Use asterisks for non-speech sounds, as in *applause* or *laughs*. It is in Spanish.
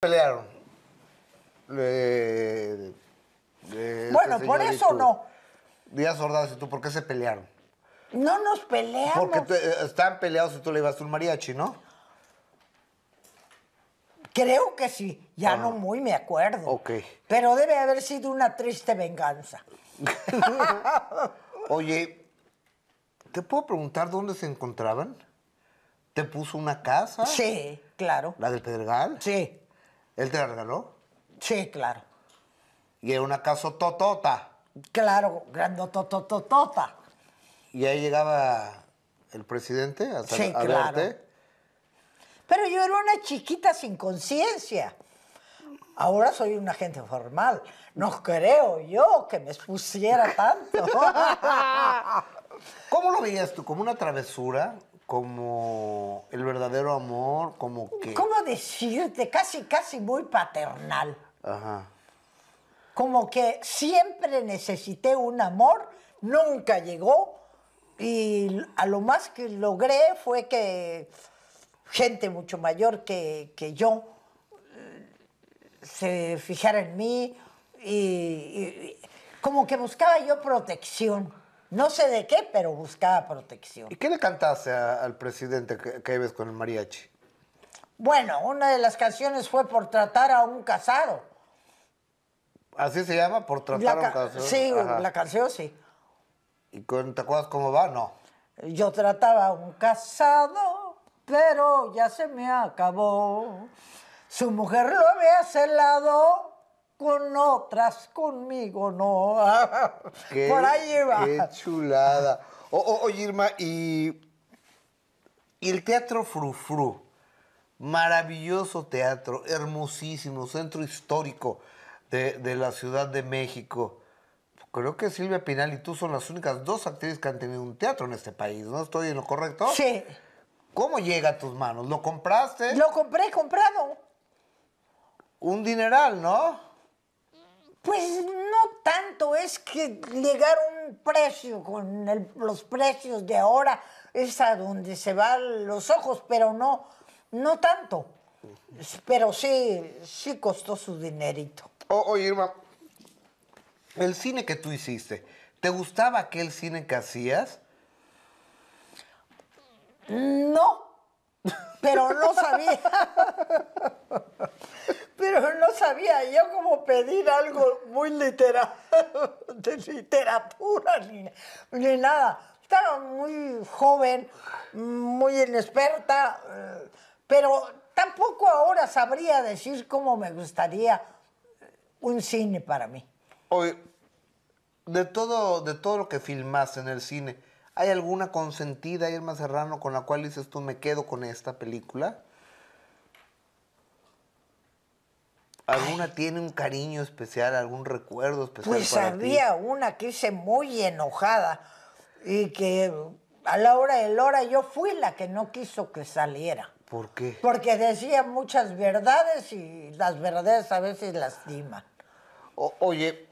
pelearon. Este bueno, por eso no. Díaz Ordaz y tú, ¿por qué se pelearon? No nos peleamos. Porque estaban eh, están peleados y tú le ibas un mariachi, ¿no? Creo que sí, ya ah. no muy me acuerdo. Ok. Pero debe haber sido una triste venganza. *laughs* Oye, ¿te puedo preguntar dónde se encontraban? ¿Te puso una casa? Sí, claro. ¿La del Pedregal? Sí. ¿Él te la regaló? Sí, claro. Y era una casa totota. Claro, grandotototota. ¿Y ahí llegaba el presidente a, sí, claro. Pero yo era una chiquita sin conciencia. Ahora soy un agente formal. No creo yo que me expusiera tanto. ¿Cómo lo veías tú? ¿Como una travesura? como el verdadero amor, como que... ¿Cómo decirte? Casi, casi muy paternal. Ajá. Como que siempre necesité un amor, nunca llegó y a lo más que logré fue que gente mucho mayor que, yo eh, se fijara en mí y como que buscaba yo protección. No sé de qué, pero buscaba protección. ¿Y qué le cantaste al presidente que, con el mariachi? Bueno, una de las canciones fue por tratar a un casado. ¿Así se llama? Por tratar a un casado. Sí, la canción sí. ¿Y con, te acuerdas cómo va? No. Yo trataba a un casado, pero ya se me acabó. Su mujer lo había celado con otras, conmigo no. *laughs* Por ahí Qué chulada. O, oye, Irma, y, y el teatro Frufru, maravilloso teatro, hermosísimo, centro histórico de, de la Ciudad de México. Creo que Silvia Pinal y tú son las únicas dos actrices que han tenido un teatro en este país, ¿no estoy en lo correcto? Sí. ¿Cómo llega a tus manos? ¿Lo compraste? Lo compré comprado. Un dineral, ¿no? Pues no tanto, es que llegar a un precio con los precios de ahora es a donde se van los ojos, pero no, no tanto. Pero sí, sí costó su dinerito. Oh, oye, Irma, el cine que tú hiciste, ¿te gustaba aquel cine que hacías? No, pero no sabía. *laughs* pero no sabía, yo como pedir algo muy literal, *laughs* de literatura, ni, nada. Estaba muy joven, muy inexperta, eh, pero tampoco ahora sabría decir cómo me gustaría un cine para mí. hoy de todo, de todo lo que filmas en el cine, ¿hay alguna consentida, Irma Serrano, con la cual dices tú me quedo con esta película? ¿Alguna tiene un cariño especial, algún recuerdo especial? Pues había una que hice muy enojada y que a la hora de hora yo fui la que no quiso que saliera. ¿Por qué? Porque decía muchas verdades y las verdades a veces lastiman. oye,